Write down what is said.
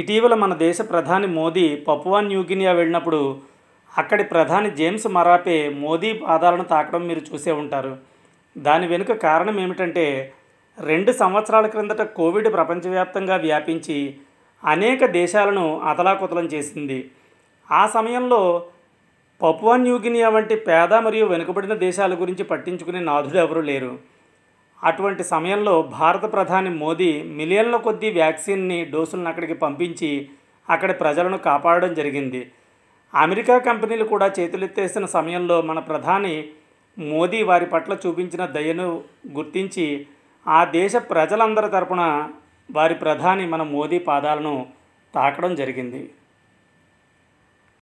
ఇటీవల మన దేశ ప్రధాని మోదీ పపువా న్యూగినియా వెళ్ళినప్పుడు అక్కడి ప్రధాని జేమ్స్ మరాపే మోదీ పాదాలను తాకడం మీరు చూసే ఉంటారు దాని వెనుక కారణం ఏమిటంటే రెండు సంవత్సరాల క్రిందట కోవిడ్ ప్రపంచవ్యాప్తంగా వ్యాపించి అనేక దేశాలను అతలాకుతలం చేసింది ఆ సమయంలో పపువా న్యూగినియా వంటి పేద మరియు వెనుకబడిన దేశాల గురించి పట్టించుకునే నాథుడు ఎవరూ లేరు అటువంటి సమయంలో భారత ప్రధాని మోదీ మిలియన్ల కొద్దీ వ్యాక్సిన్ని డోసులను అక్కడికి పంపించి అక్కడి ప్రజలను కాపాడడం జరిగింది అమెరికా కంపెనీలు కూడా చేతులెత్తేసిన సమయంలో మన ప్రధాని మోదీ వారి పట్ల చూపించిన దయను గుర్తించి ఆ దేశ ప్రజలందరి తరపున వారి ప్రధాని మన మోదీ పాదాలను తాకడం జరిగింది